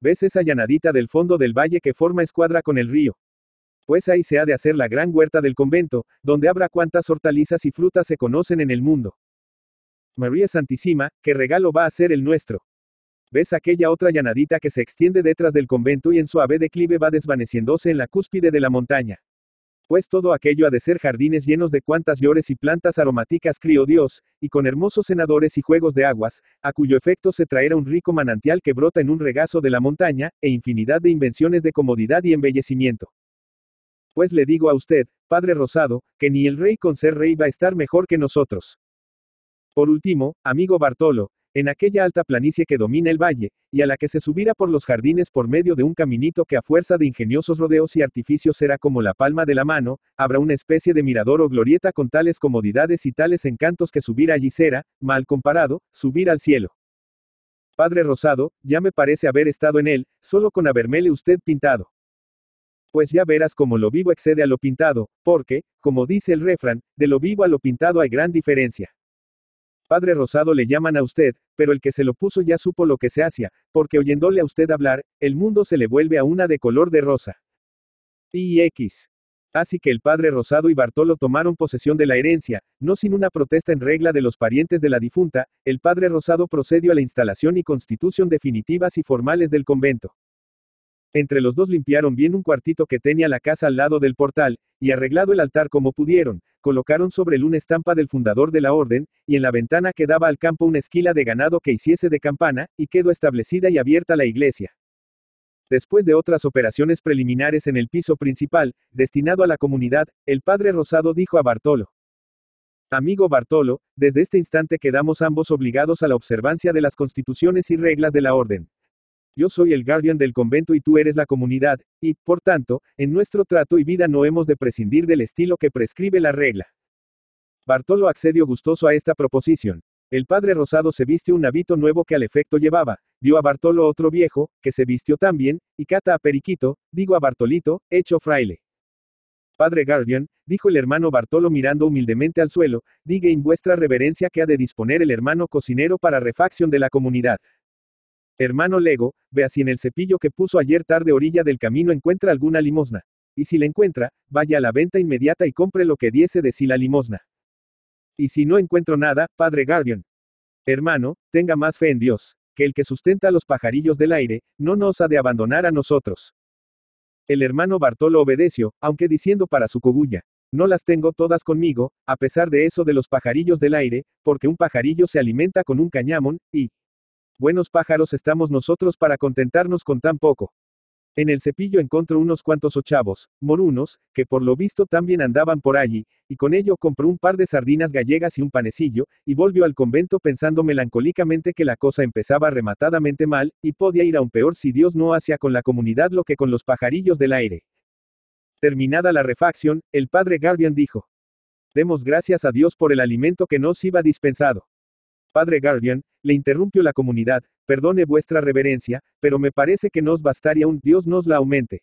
¿Ves esa llanadita del fondo del valle que forma escuadra con el río? Pues ahí se ha de hacer la gran huerta del convento, donde habrá cuantas hortalizas y frutas se conocen en el mundo. María Santísima, qué regalo va a ser el nuestro. ¿Ves aquella otra llanadita que se extiende detrás del convento y en suave declive va desvaneciéndose en la cúspide de la montaña? pues todo aquello ha de ser jardines llenos de cuantas llores y plantas aromáticas crió Dios, y con hermosos senadores y juegos de aguas, a cuyo efecto se traerá un rico manantial que brota en un regazo de la montaña, e infinidad de invenciones de comodidad y embellecimiento. Pues le digo a usted, padre Rosado, que ni el rey con ser rey va a estar mejor que nosotros. Por último, amigo Bartolo, en aquella alta planicie que domina el valle, y a la que se subirá por los jardines por medio de un caminito que a fuerza de ingeniosos rodeos y artificios será como la palma de la mano, habrá una especie de mirador o glorieta con tales comodidades y tales encantos que subir allí será, mal comparado, subir al cielo. Padre Rosado, ya me parece haber estado en él, solo con habermele usted pintado. Pues ya verás cómo lo vivo excede a lo pintado, porque, como dice el refrán, de lo vivo a lo pintado hay gran diferencia. Padre Rosado le llaman a usted, pero el que se lo puso ya supo lo que se hacía, porque oyéndole a usted hablar, el mundo se le vuelve a una de color de rosa. Y X. Así que el padre Rosado y Bartolo tomaron posesión de la herencia, no sin una protesta en regla de los parientes de la difunta, el padre Rosado procedió a la instalación y constitución definitivas y formales del convento. Entre los dos limpiaron bien un cuartito que tenía la casa al lado del portal, y arreglado el altar como pudieron, colocaron sobre él una estampa del fundador de la orden, y en la ventana que daba al campo una esquila de ganado que hiciese de campana, y quedó establecida y abierta la iglesia. Después de otras operaciones preliminares en el piso principal, destinado a la comunidad, el padre Rosado dijo a Bartolo. Amigo Bartolo, desde este instante quedamos ambos obligados a la observancia de las constituciones y reglas de la orden. Yo soy el guardian del convento y tú eres la comunidad, y, por tanto, en nuestro trato y vida no hemos de prescindir del estilo que prescribe la regla. Bartolo accedió gustoso a esta proposición. El padre Rosado se viste un hábito nuevo que al efecto llevaba, dio a Bartolo otro viejo, que se vistió también, y cata a Periquito, digo a Bartolito, hecho fraile. Padre Guardian, dijo el hermano Bartolo mirando humildemente al suelo, diga en vuestra reverencia que ha de disponer el hermano cocinero para refacción de la comunidad. Hermano Lego, vea si en el cepillo que puso ayer tarde orilla del camino encuentra alguna limosna. Y si la encuentra, vaya a la venta inmediata y compre lo que diese de sí la limosna. Y si no encuentro nada, padre Guardian. Hermano, tenga más fe en Dios, que el que sustenta a los pajarillos del aire, no nos ha de abandonar a nosotros. El hermano Bartolo obedeció, aunque diciendo para su cogulla, no las tengo todas conmigo, a pesar de eso de los pajarillos del aire, porque un pajarillo se alimenta con un cañamón, y, Buenos pájaros estamos nosotros para contentarnos con tan poco. En el cepillo encontró unos cuantos ochavos, morunos, que por lo visto también andaban por allí, y con ello compró un par de sardinas gallegas y un panecillo, y volvió al convento pensando melancólicamente que la cosa empezaba rematadamente mal, y podía ir aún peor si Dios no hacía con la comunidad lo que con los pajarillos del aire. Terminada la refacción, el padre Guardian dijo. Demos gracias a Dios por el alimento que nos iba dispensado. Padre Guardian, le interrumpió la comunidad, perdone vuestra reverencia, pero me parece que nos bastaría un Dios nos la aumente.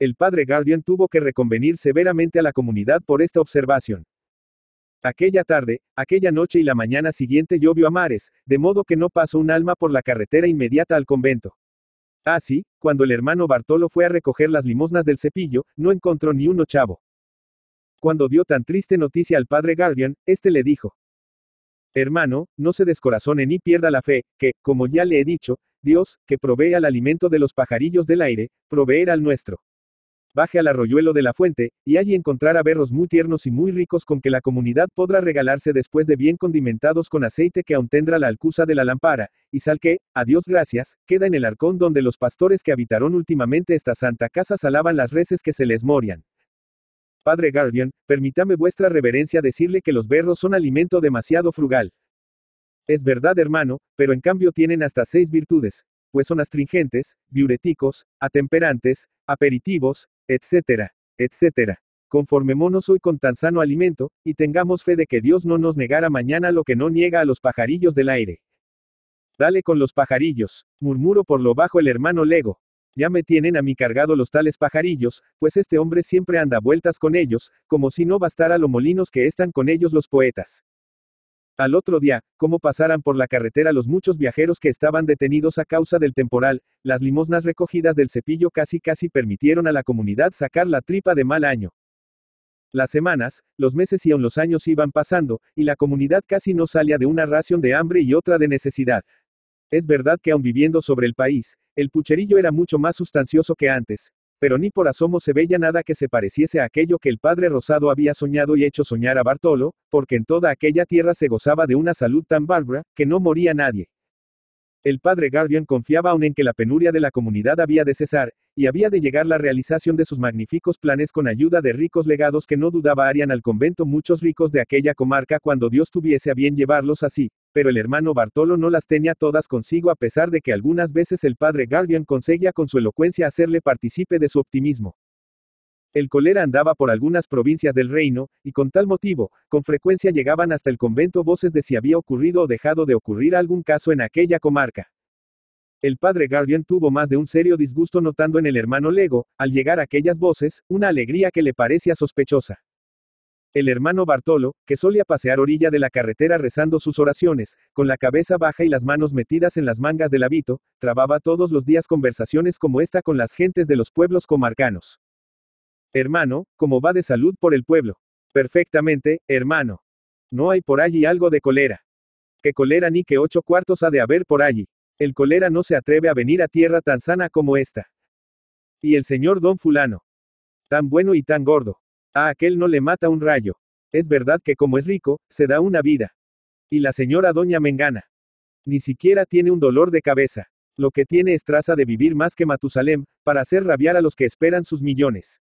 El padre Guardian tuvo que reconvenir severamente a la comunidad por esta observación. Aquella tarde, aquella noche y la mañana siguiente llovió a mares, de modo que no pasó un alma por la carretera inmediata al convento. Así, ah, cuando el hermano Bartolo fue a recoger las limosnas del cepillo, no encontró ni un ochavo. Cuando dio tan triste noticia al padre Guardian, este le dijo: Hermano, no se descorazone ni pierda la fe, que, como ya le he dicho, Dios, que provee al alimento de los pajarillos del aire, proveer al nuestro. Baje al arroyuelo de la fuente, y allí encontrará berros muy tiernos y muy ricos con que la comunidad podrá regalarse después de bien condimentados con aceite que aún tendrá la alcusa de la lámpara, y sal que, a Dios gracias, queda en el arcón donde los pastores que habitaron últimamente esta santa casa salaban las reces que se les morían padre Guardian, permítame vuestra reverencia decirle que los berros son alimento demasiado frugal. Es verdad, hermano, pero en cambio tienen hasta seis virtudes, pues son astringentes, diuréticos, atemperantes, aperitivos, etcétera, etcétera. Conformémonos hoy con tan sano alimento, y tengamos fe de que Dios no nos negará mañana lo que no niega a los pajarillos del aire. Dale con los pajarillos, murmuró por lo bajo el hermano Lego. Ya me tienen a mí cargado los tales pajarillos, pues este hombre siempre anda vueltas con ellos, como si no bastara lo molinos que están con ellos los poetas. Al otro día, como pasaran por la carretera los muchos viajeros que estaban detenidos a causa del temporal, las limosnas recogidas del cepillo casi casi permitieron a la comunidad sacar la tripa de mal año. Las semanas, los meses y aun los años iban pasando, y la comunidad casi no salía de una ración de hambre y otra de necesidad, es verdad que aun viviendo sobre el país, el pucherillo era mucho más sustancioso que antes, pero ni por asomo se veía nada que se pareciese a aquello que el padre Rosado había soñado y hecho soñar a Bartolo, porque en toda aquella tierra se gozaba de una salud tan bárbara, que no moría nadie. El padre Guardian confiaba aún en que la penuria de la comunidad había de cesar, y había de llegar la realización de sus magníficos planes con ayuda de ricos legados que no dudaba harían al convento muchos ricos de aquella comarca cuando Dios tuviese a bien llevarlos así, pero el hermano Bartolo no las tenía todas consigo a pesar de que algunas veces el padre Guardian conseguía con su elocuencia hacerle participe de su optimismo. El colera andaba por algunas provincias del reino, y con tal motivo, con frecuencia llegaban hasta el convento voces de si había ocurrido o dejado de ocurrir algún caso en aquella comarca. El padre Guardian tuvo más de un serio disgusto notando en el hermano Lego, al llegar aquellas voces, una alegría que le parecía sospechosa. El hermano Bartolo, que solía pasear orilla de la carretera rezando sus oraciones, con la cabeza baja y las manos metidas en las mangas del hábito, trababa todos los días conversaciones como esta con las gentes de los pueblos comarcanos. Hermano, ¿cómo va de salud por el pueblo? Perfectamente, hermano. No hay por allí algo de colera. Que colera ni que ocho cuartos ha de haber por allí. El colera no se atreve a venir a tierra tan sana como esta. Y el señor don fulano. Tan bueno y tan gordo. A ah, aquel no le mata un rayo. Es verdad que como es rico, se da una vida. Y la señora doña Mengana. Ni siquiera tiene un dolor de cabeza. Lo que tiene es traza de vivir más que Matusalem, para hacer rabiar a los que esperan sus millones.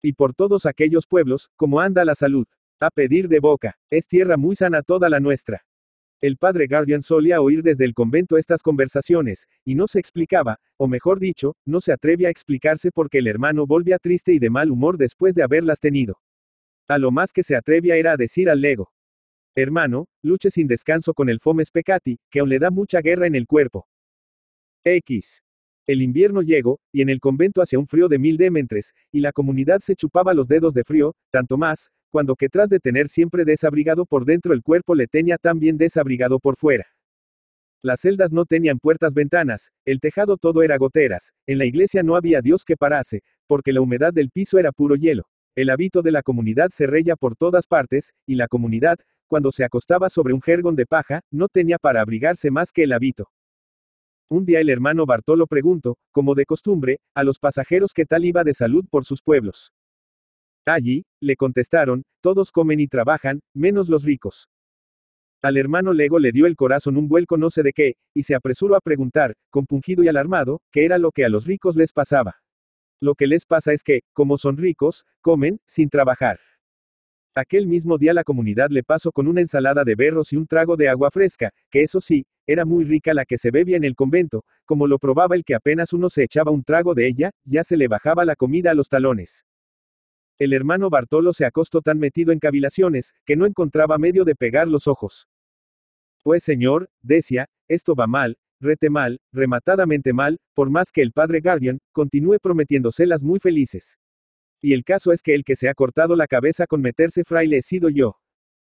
Y por todos aquellos pueblos, como anda la salud. A pedir de boca, es tierra muy sana toda la nuestra. El padre Guardian solía oír desde el convento estas conversaciones, y no se explicaba, o mejor dicho, no se atreve a explicarse porque el hermano volvía triste y de mal humor después de haberlas tenido. A lo más que se atrevía era a decir al lego. Hermano, luche sin descanso con el fomes pecati, que aún le da mucha guerra en el cuerpo. X. El invierno llegó, y en el convento hacía un frío de mil dementres, y la comunidad se chupaba los dedos de frío, tanto más, cuando que tras de tener siempre desabrigado por dentro el cuerpo le tenía también desabrigado por fuera. Las celdas no tenían puertas ventanas, el tejado todo era goteras, en la iglesia no había Dios que parase, porque la humedad del piso era puro hielo. El hábito de la comunidad se reía por todas partes, y la comunidad, cuando se acostaba sobre un jergón de paja, no tenía para abrigarse más que el hábito. Un día el hermano Bartolo preguntó, como de costumbre, a los pasajeros qué tal iba de salud por sus pueblos. Allí, le contestaron, todos comen y trabajan, menos los ricos. Al hermano Lego le dio el corazón un vuelco no sé de qué, y se apresuró a preguntar, compungido y alarmado, qué era lo que a los ricos les pasaba. Lo que les pasa es que, como son ricos, comen, sin trabajar. Aquel mismo día la comunidad le pasó con una ensalada de berros y un trago de agua fresca, que eso sí, era muy rica la que se bebía en el convento, como lo probaba el que apenas uno se echaba un trago de ella, ya se le bajaba la comida a los talones. El hermano Bartolo se acostó tan metido en cavilaciones, que no encontraba medio de pegar los ojos. Pues señor, decía, esto va mal, rete mal, rematadamente mal, por más que el padre Guardian, continúe prometiéndoselas muy felices. Y el caso es que el que se ha cortado la cabeza con meterse fraile he sido yo.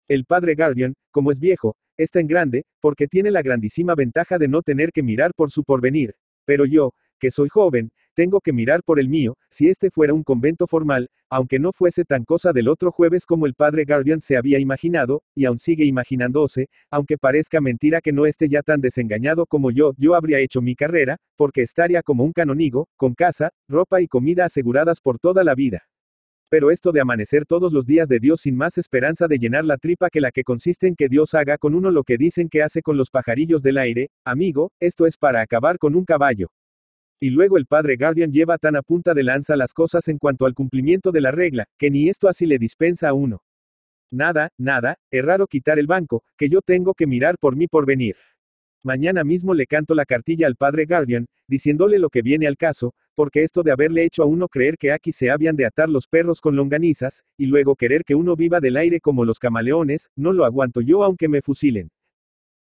El padre Guardian, como es viejo, está en grande, porque tiene la grandísima ventaja de no tener que mirar por su porvenir. Pero yo, que soy joven, tengo que mirar por el mío, si este fuera un convento formal, aunque no fuese tan cosa del otro jueves como el padre Guardian se había imaginado, y aún sigue imaginándose, aunque parezca mentira que no esté ya tan desengañado como yo, yo habría hecho mi carrera, porque estaría como un canonigo, con casa, ropa y comida aseguradas por toda la vida. Pero esto de amanecer todos los días de Dios sin más esperanza de llenar la tripa que la que consiste en que Dios haga con uno lo que dicen que hace con los pajarillos del aire, amigo, esto es para acabar con un caballo. Y luego el padre Guardian lleva tan a punta de lanza las cosas en cuanto al cumplimiento de la regla, que ni esto así le dispensa a uno. Nada, nada, es raro quitar el banco, que yo tengo que mirar por mí por venir. Mañana mismo le canto la cartilla al padre Guardian, diciéndole lo que viene al caso, porque esto de haberle hecho a uno creer que aquí se habían de atar los perros con longanizas, y luego querer que uno viva del aire como los camaleones, no lo aguanto yo aunque me fusilen.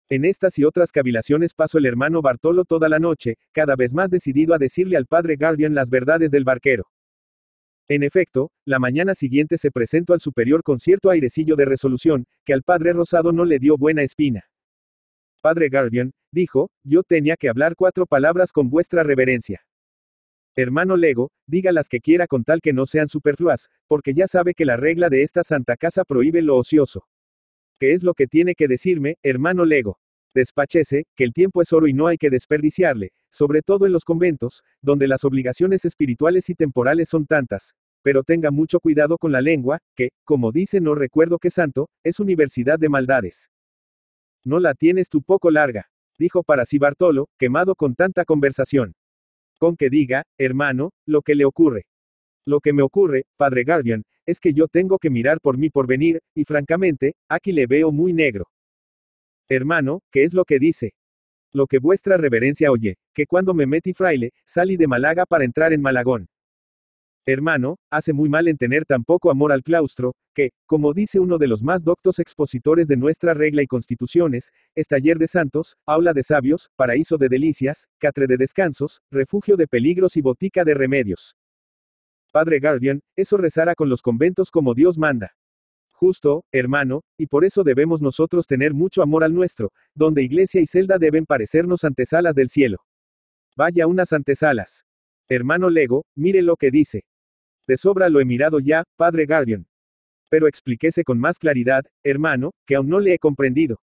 En estas y otras cavilaciones pasó el hermano Bartolo toda la noche, cada vez más decidido a decirle al padre Guardian las verdades del barquero. En efecto, la mañana siguiente se presentó al superior con cierto airecillo de resolución, que al padre Rosado no le dio buena espina. Padre Guardian, dijo, yo tenía que hablar cuatro palabras con vuestra reverencia. Hermano Lego, diga las que quiera con tal que no sean superfluas, porque ya sabe que la regla de esta santa casa prohíbe lo ocioso. ¿Qué es lo que tiene que decirme, hermano Lego? Despachese, que el tiempo es oro y no hay que desperdiciarle, sobre todo en los conventos, donde las obligaciones espirituales y temporales son tantas. Pero tenga mucho cuidado con la lengua, que, como dice no recuerdo qué santo, es universidad de maldades. No la tienes tú poco larga, dijo para sí Bartolo, quemado con tanta conversación. Con que diga, hermano, lo que le ocurre. Lo que me ocurre, padre Guardian, es que yo tengo que mirar por mi porvenir, y francamente, aquí le veo muy negro. Hermano, ¿qué es lo que dice? Lo que vuestra reverencia oye, que cuando me metí fraile, salí de Málaga para entrar en Malagón. Hermano, hace muy mal en tener tan poco amor al claustro, que, como dice uno de los más doctos expositores de nuestra regla y constituciones, es taller de santos, aula de sabios, paraíso de delicias, catre de descansos, refugio de peligros y botica de remedios padre Guardian, eso rezara con los conventos como Dios manda. Justo, hermano, y por eso debemos nosotros tener mucho amor al nuestro, donde iglesia y celda deben parecernos antesalas del cielo. Vaya unas antesalas. Hermano Lego, mire lo que dice. De sobra lo he mirado ya, padre Guardian. Pero explíquese con más claridad, hermano, que aún no le he comprendido.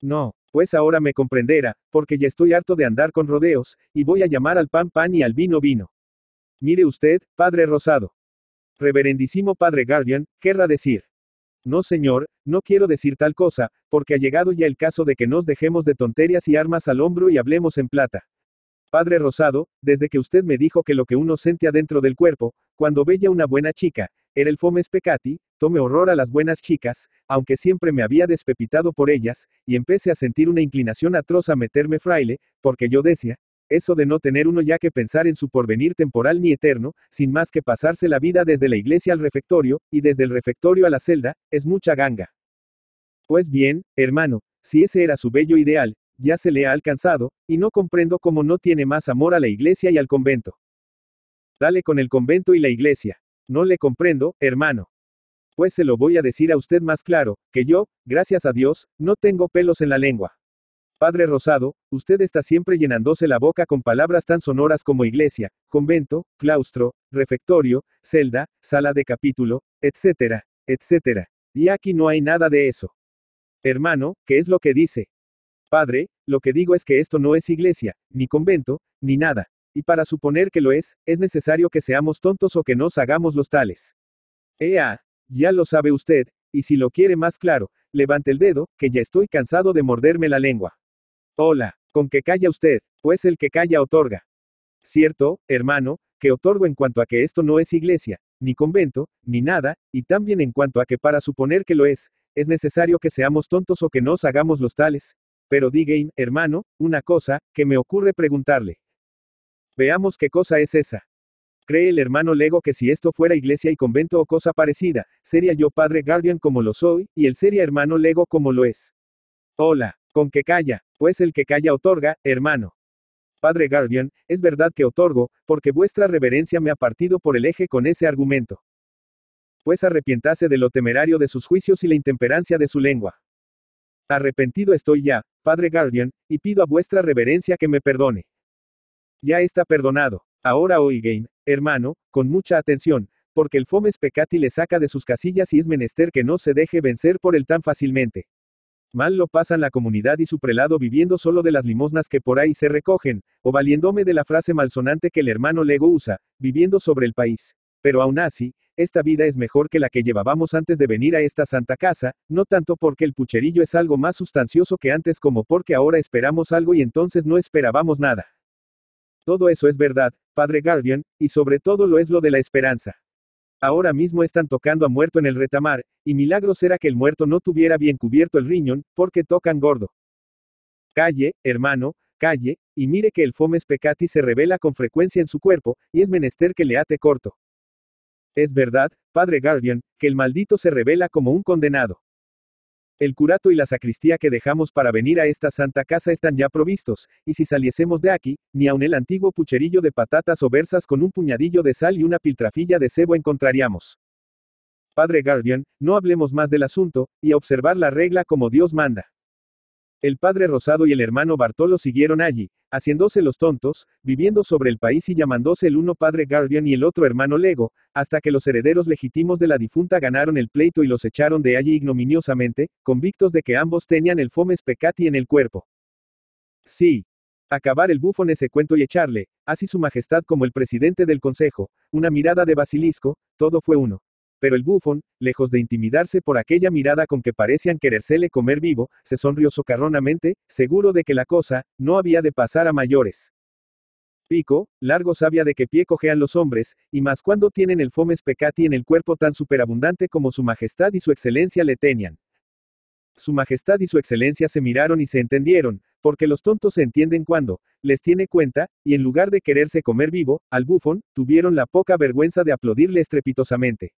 No, pues ahora me comprenderá, porque ya estoy harto de andar con rodeos, y voy a llamar al pan pan y al vino vino. Mire usted, Padre Rosado. Reverendísimo Padre Guardian, querrá decir. No, señor, no quiero decir tal cosa, porque ha llegado ya el caso de que nos dejemos de tonterías y armas al hombro y hablemos en plata. Padre Rosado, desde que usted me dijo que lo que uno siente adentro del cuerpo, cuando veía una buena chica, era el fomes pecati, tome horror a las buenas chicas, aunque siempre me había despepitado por ellas, y empecé a sentir una inclinación atroz a meterme fraile, porque yo decía, eso de no tener uno ya que pensar en su porvenir temporal ni eterno, sin más que pasarse la vida desde la iglesia al refectorio, y desde el refectorio a la celda, es mucha ganga. Pues bien, hermano, si ese era su bello ideal, ya se le ha alcanzado, y no comprendo cómo no tiene más amor a la iglesia y al convento. Dale con el convento y la iglesia. No le comprendo, hermano. Pues se lo voy a decir a usted más claro, que yo, gracias a Dios, no tengo pelos en la lengua. Padre Rosado, usted está siempre llenándose la boca con palabras tan sonoras como iglesia, convento, claustro, refectorio, celda, sala de capítulo, etcétera, etcétera. Y aquí no hay nada de eso. Hermano, ¿qué es lo que dice? Padre, lo que digo es que esto no es iglesia, ni convento, ni nada. Y para suponer que lo es, es necesario que seamos tontos o que nos hagamos los tales. Ea, ya lo sabe usted, y si lo quiere más claro, levante el dedo, que ya estoy cansado de morderme la lengua. Hola, con que calla usted, pues el que calla otorga. Cierto, hermano, que otorgo en cuanto a que esto no es iglesia, ni convento, ni nada, y también en cuanto a que para suponer que lo es, es necesario que seamos tontos o que nos hagamos los tales. Pero diga, hermano, una cosa, que me ocurre preguntarle. Veamos qué cosa es esa. Cree el hermano Lego que si esto fuera iglesia y convento o cosa parecida, sería yo padre guardian como lo soy, y él sería hermano Lego como lo es. Hola, con que calla, pues el que calla otorga, hermano. Padre Guardian, es verdad que otorgo, porque vuestra reverencia me ha partido por el eje con ese argumento. Pues arrepientase de lo temerario de sus juicios y la intemperancia de su lengua. Arrepentido estoy ya, Padre Guardian, y pido a vuestra reverencia que me perdone. Ya está perdonado. Ahora oigan, oh hermano, con mucha atención, porque el fomes pecati le saca de sus casillas y es menester que no se deje vencer por él tan fácilmente. Mal lo pasan la comunidad y su prelado viviendo solo de las limosnas que por ahí se recogen, o valiéndome de la frase malsonante que el hermano Lego usa, viviendo sobre el país. Pero aún así, esta vida es mejor que la que llevábamos antes de venir a esta santa casa, no tanto porque el pucherillo es algo más sustancioso que antes como porque ahora esperamos algo y entonces no esperábamos nada. Todo eso es verdad, Padre Guardian, y sobre todo lo es lo de la esperanza. Ahora mismo están tocando a muerto en el retamar, y milagro será que el muerto no tuviera bien cubierto el riñón, porque tocan gordo. Calle, hermano, calle, y mire que el fomes pecati se revela con frecuencia en su cuerpo, y es menester que le ate corto. Es verdad, padre Guardian, que el maldito se revela como un condenado. El curato y la sacristía que dejamos para venir a esta santa casa están ya provistos, y si saliésemos de aquí, ni aun el antiguo pucherillo de patatas o versas con un puñadillo de sal y una piltrafilla de cebo encontraríamos. Padre Guardian, no hablemos más del asunto, y observar la regla como Dios manda. El padre Rosado y el hermano Bartolo siguieron allí, haciéndose los tontos, viviendo sobre el país y llamándose el uno padre Guardian y el otro hermano Lego, hasta que los herederos legítimos de la difunta ganaron el pleito y los echaron de allí ignominiosamente, convictos de que ambos tenían el fomes peccati en el cuerpo. Sí. Acabar el bufón ese cuento y echarle, así su majestad como el presidente del consejo, una mirada de basilisco, todo fue uno. Pero el bufón, lejos de intimidarse por aquella mirada con que parecían querérsele comer vivo, se sonrió socarronamente, seguro de que la cosa, no había de pasar a mayores. Pico, largo sabia de que pie cojean los hombres, y más cuando tienen el fomes pecati en el cuerpo tan superabundante como su majestad y su excelencia le tenían. Su majestad y su excelencia se miraron y se entendieron, porque los tontos se entienden cuando les tiene cuenta, y en lugar de quererse comer vivo, al bufón, tuvieron la poca vergüenza de aplaudirle estrepitosamente.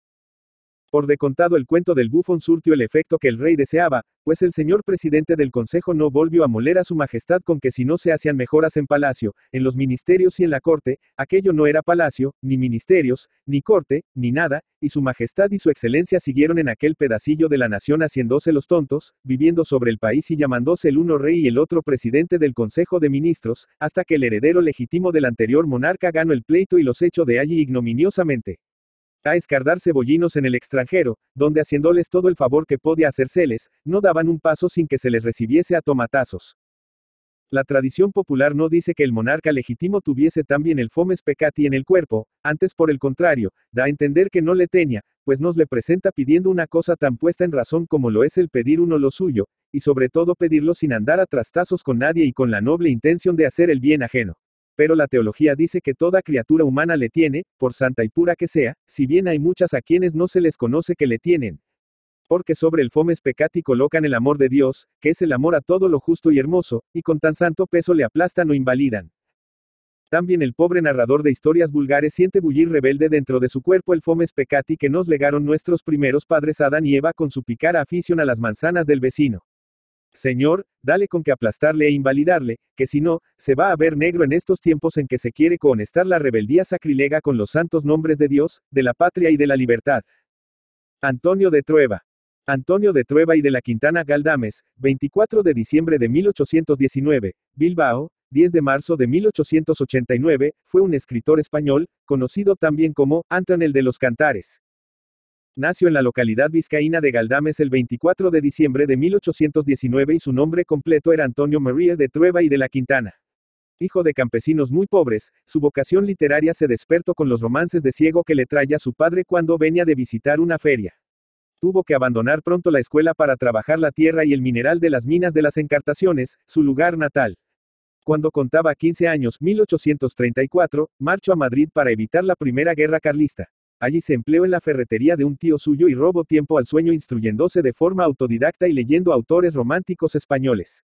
Por de contado el cuento del bufón surtió el efecto que el rey deseaba, pues el señor presidente del consejo no volvió a moler a su majestad con que si no se hacían mejoras en palacio, en los ministerios y en la corte, aquello no era palacio, ni ministerios, ni corte, ni nada, y su majestad y su excelencia siguieron en aquel pedacillo de la nación haciéndose los tontos, viviendo sobre el país y llamándose el uno rey y el otro presidente del consejo de ministros, hasta que el heredero legítimo del anterior monarca ganó el pleito y los echó de allí ignominiosamente a escardar cebollinos en el extranjero, donde haciéndoles todo el favor que podía hacerseles, no daban un paso sin que se les recibiese a tomatazos. La tradición popular no dice que el monarca legítimo tuviese también el fomes peccati en el cuerpo, antes por el contrario, da a entender que no le tenía, pues nos le presenta pidiendo una cosa tan puesta en razón como lo es el pedir uno lo suyo, y sobre todo pedirlo sin andar a trastazos con nadie y con la noble intención de hacer el bien ajeno pero la teología dice que toda criatura humana le tiene, por santa y pura que sea, si bien hay muchas a quienes no se les conoce que le tienen. Porque sobre el fomes pecati colocan el amor de Dios, que es el amor a todo lo justo y hermoso, y con tan santo peso le aplastan o invalidan. También el pobre narrador de historias vulgares siente bullir rebelde dentro de su cuerpo el fomes pecati que nos legaron nuestros primeros padres Adán y Eva con su picara afición a las manzanas del vecino. Señor, dale con que aplastarle e invalidarle, que si no, se va a ver negro en estos tiempos en que se quiere cohonestar la rebeldía sacrilega con los santos nombres de Dios, de la patria y de la libertad. Antonio de Trueba. Antonio de Trueba y de la Quintana Galdames, 24 de diciembre de 1819, Bilbao, 10 de marzo de 1889, fue un escritor español, conocido también como Antonel de los Cantares nació en la localidad vizcaína de Galdames el 24 de diciembre de 1819 y su nombre completo era Antonio María de Trueba y de la Quintana. Hijo de campesinos muy pobres, su vocación literaria se despertó con los romances de ciego que le traía su padre cuando venía de visitar una feria. Tuvo que abandonar pronto la escuela para trabajar la tierra y el mineral de las minas de las Encartaciones, su lugar natal. Cuando contaba 15 años, 1834, marchó a Madrid para evitar la Primera Guerra Carlista. Allí se empleó en la ferretería de un tío suyo y robó tiempo al sueño instruyéndose de forma autodidacta y leyendo autores románticos españoles.